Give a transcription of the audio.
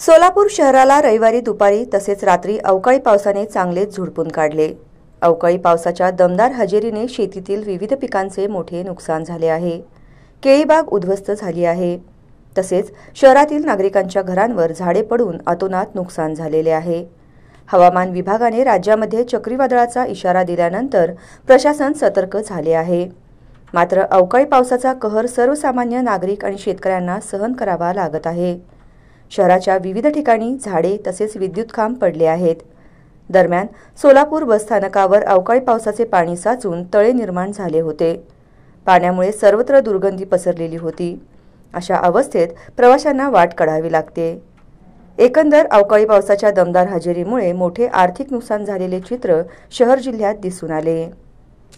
सोलापूर शहराला रविवारी दुपारी तसेच रात्री अवकाळी पावसाने चांगलेच झुडपून काढले अवकाळी पावसाच्या दमदार हजेरीने शेतीतील विविध पिकांचे मोठे नुकसान झाले आहे केळीबाग उद्ध्वस्त झाली आहे तसेच शहरातील नागरिकांच्या घरांवर झाडे पडून अतोनात नुकसान झालेले आहे हवामान विभागाने राज्यामध्ये चक्रीवादळाचा इशारा दिल्यानंतर प्रशासन सतर्क झाले आहे मात्र अवकाळी पावसाचा कहर सर्वसामान्य नागरिक आणि शेतकऱ्यांना सहन करावा लागत आहे शहराच्या विविध ठिकाणी झाडे तसेच विद्युत खांब पडले आहेत दरम्यान सोलापूर बसस्थानकावर अवकाळी पावसाचे पाणी साचून तळे निर्माण झाले होते पाण्यामुळे सर्वत्र दुर्गंधी पसरलेली होती अशा अवस्थेत प्रवाशांना वाट काढावी लागते एकंदर अवकाळी पावसाच्या दमदार हजेरीमुळे मोठे आर्थिक नुकसान झालेले चित्र शहर जिल्ह्यात दिसून आले